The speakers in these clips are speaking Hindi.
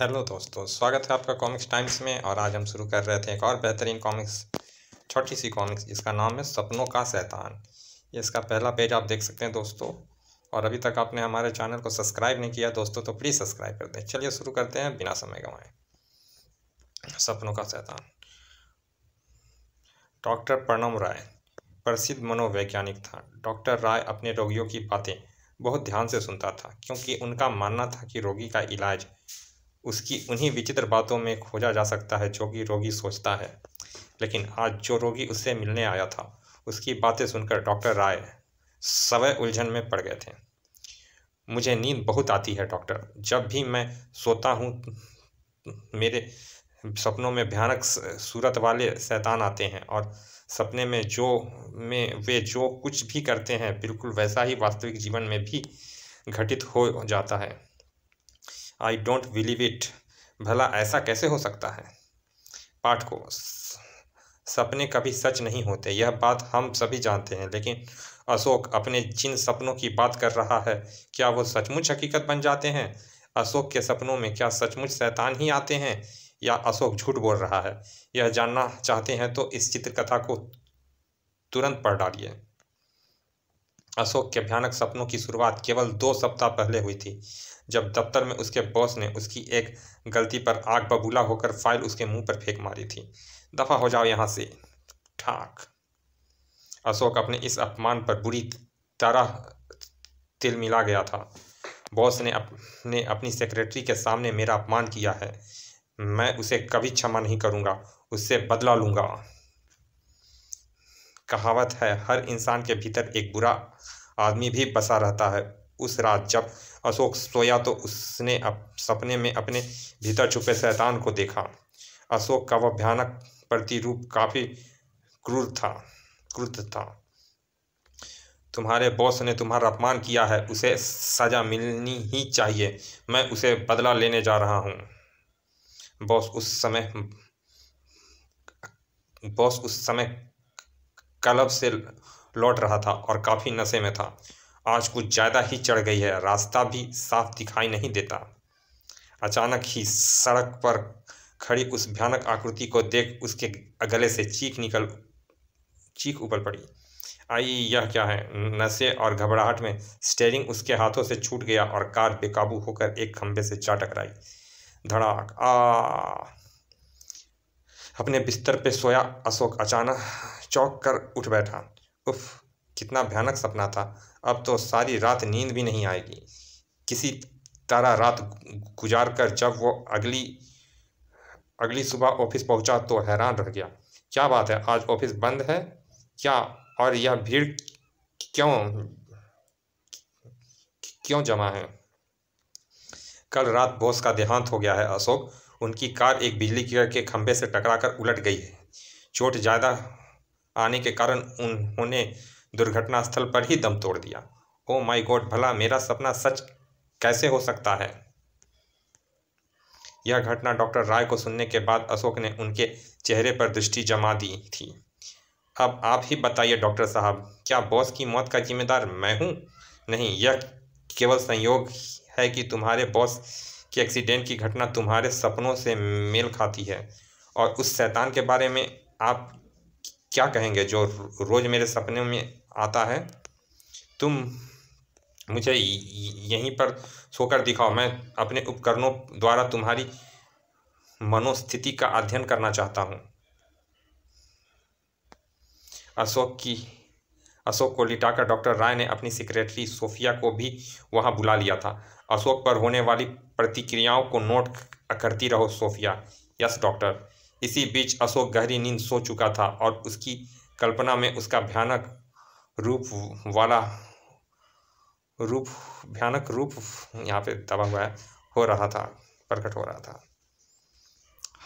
हेलो दोस्तों स्वागत है आपका कॉमिक्स टाइम्स में और आज हम शुरू कर रहे थे एक और बेहतरीन कॉमिक्स छोटी सी कॉमिक्स जिसका नाम है सपनों का शैतान इसका पहला पेज आप देख सकते हैं दोस्तों और अभी तक आपने हमारे चैनल को सब्सक्राइब नहीं किया दोस्तों तो प्लीज़ सब्सक्राइब कर दें चलिए शुरू करते हैं बिना समय गंवाए सपनों का शैतान डॉक्टर प्रणम राय प्रसिद्ध मनोवैज्ञानिक था डॉक्टर राय अपने रोगियों की बातें बहुत ध्यान से सुनता था क्योंकि उनका मानना था कि रोगी का इलाज उसकी उन्हीं विचित्र बातों में खोजा जा सकता है जो कि रोगी सोचता है लेकिन आज जो रोगी उससे मिलने आया था उसकी बातें सुनकर डॉक्टर राय सवय उलझन में पड़ गए थे मुझे नींद बहुत आती है डॉक्टर जब भी मैं सोता हूँ मेरे सपनों में भयानक सूरत वाले शैतान आते हैं और सपने में जो में वे जो कुछ भी करते हैं बिल्कुल वैसा ही वास्तविक जीवन में भी घटित हो जाता है आई डोंट बिलीव इट भला ऐसा कैसे हो सकता है पाठ को सपने कभी सच नहीं होते यह बात हम सभी जानते हैं लेकिन अशोक अपने जिन सपनों की बात कर रहा है क्या वो सचमुच हकीकत बन जाते हैं अशोक के सपनों में क्या सचमुच शैतान ही आते हैं या अशोक झूठ बोल रहा है यह जानना चाहते हैं तो इस चित्रकथा को तुरंत पढ़ डालिए अशोक के भयानक सपनों की शुरुआत केवल दो सप्ताह पहले हुई थी जब दफ्तर में उसके बॉस ने उसकी एक गलती पर आग बबूला होकर फाइल उसके मुंह पर फेंक मारी थी दफा हो जाओ यहाँ से ठाक अशोक अपने इस अपमान पर बुरी तरह तिल मिला गया था बॉस ने अपने अपनी सेक्रेटरी के सामने मेरा अपमान किया है मैं उसे कभी क्षमा नहीं करूँगा उससे बदला लूँगा कहावत है हर इंसान के भीतर एक बुरा आदमी भी बसा रहता है उस रात जब अशोक सोया तो उसने अप, सपने में अपने भीतर छुपे शैतान को देखा अशोक का वह भयानक प्रतिरूप काफ़ी क्रूर था क्रुद्ध था तुम्हारे बॉस ने तुम्हारा अपमान किया है उसे सज़ा मिलनी ही चाहिए मैं उसे बदला लेने जा रहा हूँ बॉस उस समय बॉस उस समय क्लब से लौट रहा था और काफ़ी नशे में था आज कुछ ज़्यादा ही चढ़ गई है रास्ता भी साफ दिखाई नहीं देता अचानक ही सड़क पर खड़ी उस भयानक आकृति को देख उसके गले से चीख निकल चीख उबल पड़ी आई यह क्या है नशे और घबराहट में स्टेयरिंग उसके हाथों से छूट गया और कार बेकाबू होकर एक खंभे से चा टकराई धड़ाक आ अपने बिस्तर पे सोया अशोक अचानक चौंक कर उठ बैठा उफ कितना भयानक सपना था अब तो सारी रात नींद भी नहीं आएगी किसी तरह रात गुजार कर जब वो अगली अगली सुबह ऑफिस पहुंचा तो हैरान रह गया क्या बात है आज ऑफिस बंद है क्या और यह भीड़ क्यों क्यों जमा है कल रात बॉस का देहांत हो गया है अशोक उनकी कार एक बिजली के खंभे से टकराकर उलट गई है चोट ज़्यादा आने के कारण उन्होंने दुर्घटना स्थल पर ही दम तोड़ दिया ओ माई गॉड भला मेरा सपना सच कैसे हो सकता है यह घटना डॉक्टर राय को सुनने के बाद अशोक ने उनके चेहरे पर दृष्टि जमा दी थी अब आप ही बताइए डॉक्टर साहब क्या बॉस की मौत का जिम्मेदार मैं हूँ नहीं यह केवल संयोग है कि तुम्हारे बॉस के एक्सीडेंट की घटना तुम्हारे सपनों से मेल खाती है और उस शैतान के बारे में आप क्या कहेंगे जो रोज़ मेरे सपने में आता है तुम मुझे यहीं पर सोकर दिखाओ मैं अपने उपकरणों द्वारा तुम्हारी मनोस्थिति का अध्ययन करना चाहता हूँ अशोक की अशोक को लिटाकर डॉक्टर राय ने अपनी सेक्रेटरी सोफिया को भी वहाँ बुला लिया था अशोक पर होने वाली प्रतिक्रियाओं को नोट करती रहो सोफिया यस डॉक्टर इसी बीच अशोक गहरी नींद सो चुका था और उसकी कल्पना में उसका भयानक रूप वाला रूप भयानक रूप यहाँ पे दबा हुआ है हो रहा था प्रकट हो रहा था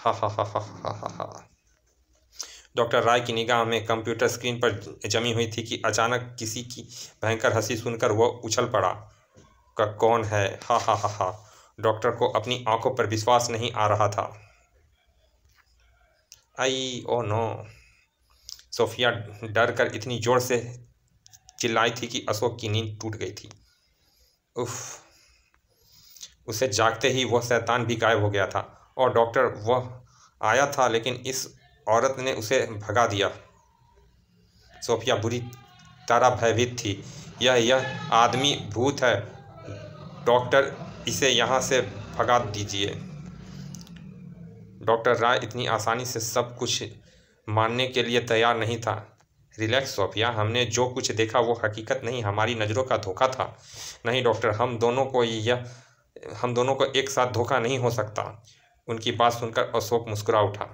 हा हा हा हा हा हा डॉक्टर राय की निगाह में कंप्यूटर स्क्रीन पर जमी हुई थी कि अचानक किसी की भयंकर हंसी सुनकर वह उछल पड़ा का कौन है हा हा हा हा डॉक्टर को अपनी आंखों पर विश्वास नहीं आ रहा था आई ओ नो सोफिया डर कर इतनी जोर से चिल्लाई थी कि अशोक की नींद टूट गई थी उफ उसे जागते ही वह शैतान भी गायब हो गया था और डॉक्टर वह आया था लेकिन इस औरत ने उसे भगा दिया सोफिया बुरी तरह भयभीत थी यह यह आदमी भूत है डॉक्टर इसे यहाँ से भगा दीजिए डॉक्टर राय इतनी आसानी से सब कुछ मानने के लिए तैयार नहीं था रिलैक्स सोफिया हमने जो कुछ देखा वो हकीकत नहीं हमारी नज़रों का धोखा था नहीं डॉक्टर हम दोनों को यह हम दोनों को एक साथ धोखा नहीं हो सकता उनकी बात सुनकर अशोक मुस्कुरा उठा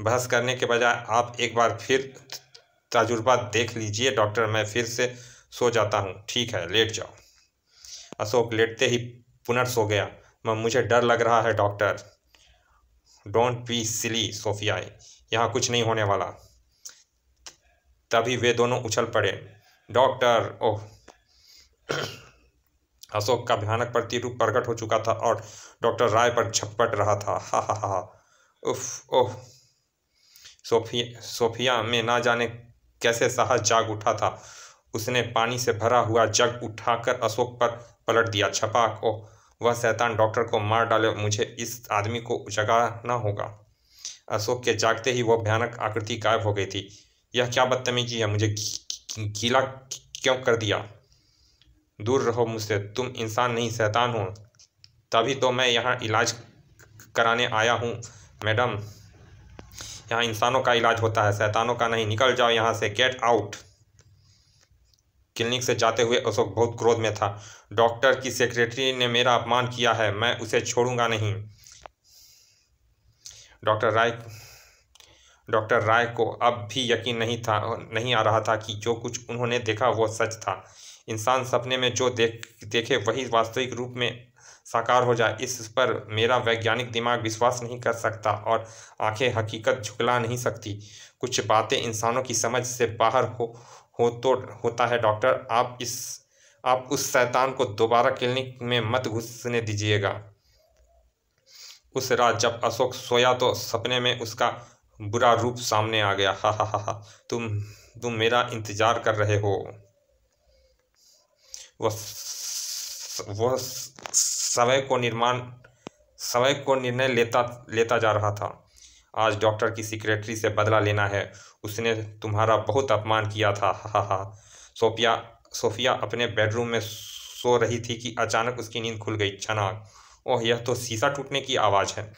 बहस करने के बजाय आप एक बार फिर तजुर्बा देख लीजिए डॉक्टर मैं फिर से सो जाता हूँ ठीक है लेट जाओ अशोक लेटते ही पुनर्सो गया मुझे डर लग रहा है doctor don't be silly Sophia यहाँ कुछ नहीं होने वाला तभी वे दोनों उछल पड़े डॉक्टर ओह अशोक का भयानक प्रतिरूप प्रकट हो चुका था और डॉक्टर राय पर झपट रहा था हा हा हा उफ ओह सोफिया सोफिया में ना जाने कैसे साहस जाग उठा था उसने पानी से भरा हुआ जग उठाकर अशोक पर पलट दिया छपाक ओह वह शैतान डॉक्टर को मार डाले मुझे इस आदमी को जगाना होगा अशोक के जागते ही वह भयानक आकृति गायब हो गई थी यह क्या बदतमीजी है मुझे गीला क्यों कर दिया दूर रहो मुझसे तुम इंसान नहीं शैतान हो तभी तो मैं यहाँ इलाज कराने आया हूँ मैडम यहाँ इंसानों का इलाज होता है शैतानों का नहीं निकल जाओ यहाँ से गेट आउट क्लिनिक से जाते हुए अशोक बहुत क्रोध में था डॉक्टर की सेक्रेटरी ने मेरा अपमान किया है मैं उसे छोड़ूंगा नहीं डॉक्टर राय डॉक्टर राय को अब भी यकीन नहीं था नहीं आ रहा था कि जो कुछ उन्होंने देखा वो सच था इंसान सपने में जो देख देखे वही वास्तविक रूप में साकार हो जाए इस पर मेरा वैज्ञानिक दिमाग विश्वास नहीं कर सकता और आंखें हकीकत झुकला नहीं सकती कुछ बातें इंसानों की समझ से बाहर हो हो तो होता है डॉक्टर आप इस आप उस शैतान को दोबारा क्लिनिक में मत घुसने दीजिएगा उस रात जब अशोक सोया तो सपने में उसका बुरा रूप सामने आ गया हा हा हा हा तुम तुम मेरा इंतज़ार कर रहे हो वह वह सवय को निर्माण समय को निर्णय लेता लेता जा रहा था आज डॉक्टर की सेक्रेटरी से बदला लेना है उसने तुम्हारा बहुत अपमान किया था हा हा सोफिया सोफिया अपने बेडरूम में सो रही थी कि अचानक उसकी नींद खुल गई छनाक ओह यह तो शीशा टूटने की आवाज़ है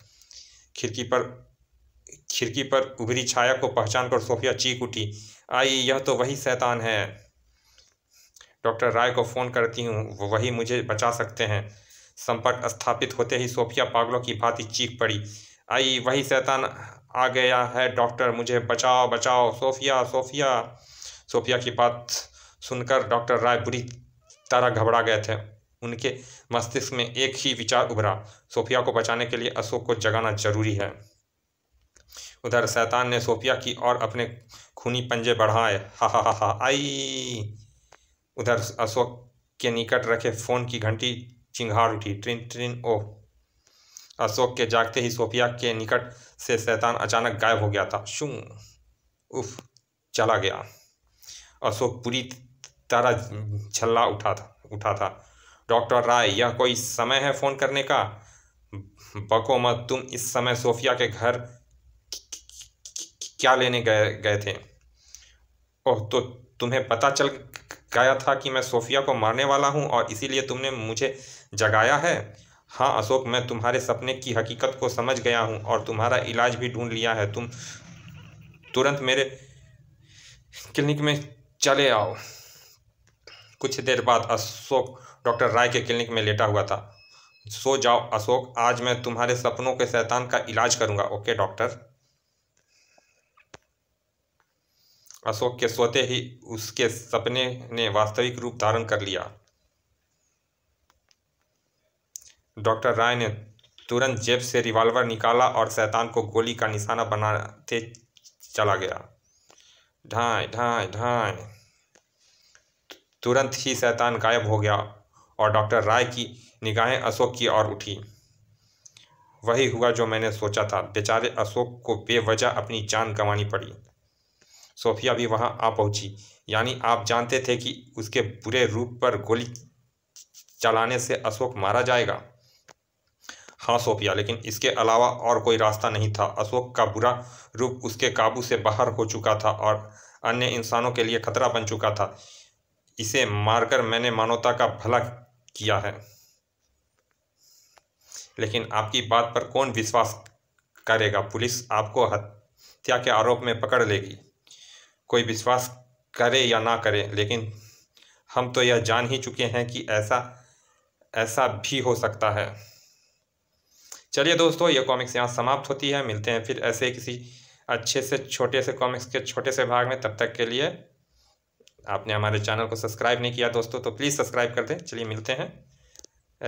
खिड़की पर खिड़की पर उभरी छाया को पहचान कर सोफिया चीख उठी आई यह तो वही शैतान है डॉक्टर राय को फ़ोन करती हूँ वही मुझे बचा सकते हैं संपर्क स्थापित होते ही सोफिया पागलों की भांति चीख पड़ी आई वही शैतान आ गया है डॉक्टर मुझे बचाओ बचाओ सोफिया सोफिया सोफिया की बात सुनकर डॉक्टर राय बुरी तरह घबरा गए थे उनके मस्तिष्क में एक ही विचार उभरा सोफिया को बचाने के लिए अशोक को जगाना जरूरी है उधर सैतान ने सोफिया की और अपने खूनी पंजे बढ़ाए हा हा हा हा आई उधर अशोक के निकट रखे फ़ोन की घंटी चिंगार उठी ट्रिन ट्रिन ओ अशोक के जागते ही सोफिया के निकट से शैतान अचानक गायब हो गया था शू उफ चला गया अशोक पूरी तरह छल्ला उठा था उठा था डॉक्टर राय यह कोई समय है फ़ोन करने का बको मत तुम इस समय सोफिया के घर क्या लेने गए गए थे ओह तो तुम्हें पता चल गया था कि मैं सोफिया को मारने वाला हूँ और इसीलिए तुमने मुझे जगाया है हाँ अशोक मैं तुम्हारे सपने की हकीकत को समझ गया हूँ और तुम्हारा इलाज भी ढूंढ लिया है तुम तुरंत मेरे क्लिनिक में चले आओ कुछ देर बाद अशोक डॉक्टर राय के क्लिनिक में लेटा हुआ था सो जाओ अशोक आज मैं तुम्हारे सपनों के शैतान का इलाज करूंगा ओके डॉक्टर अशोक के सोते ही उसके सपने ने वास्तविक रूप धारण कर लिया डॉक्टर राय ने तुरंत जेब से रिवॉल्वर निकाला और शैतान को गोली का निशाना बनाते चला गया ढाए ढाए ढाए तुरंत ही शैतान गायब हो गया और डॉक्टर राय की निगाहें अशोक की ओर उठी वही हुआ जो मैंने सोचा था बेचारे अशोक को बेवजह अपनी जान गंवानी पड़ी सोफिया भी वहां आ पहुंची यानी आप जानते थे कि उसके बुरे रूप पर गोली चलाने से अशोक मारा जाएगा हाँ सोफिया लेकिन इसके अलावा और कोई रास्ता नहीं था अशोक का बुरा रूप उसके काबू से बाहर हो चुका था और अन्य इंसानों के लिए खतरा बन चुका था इसे मारकर मैंने मानवता का भला किया है लेकिन आपकी बात पर कौन विश्वास करेगा पुलिस आपको हत्या के आरोप में पकड़ लेगी कोई विश्वास करे या ना करे लेकिन हम तो यह जान ही चुके हैं कि ऐसा ऐसा भी हो सकता है चलिए दोस्तों ये कॉमिक्स यहाँ समाप्त होती है मिलते हैं फिर ऐसे किसी अच्छे से छोटे से कॉमिक्स के छोटे से भाग में तब तक के लिए आपने हमारे चैनल को सब्सक्राइब नहीं किया दोस्तों तो प्लीज़ सब्सक्राइब कर दें चलिए मिलते हैं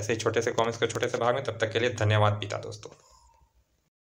ऐसे ही छोटे से कॉमिक्स के छोटे से भाग में तब तक के लिए धन्यवाद पिता दोस्तों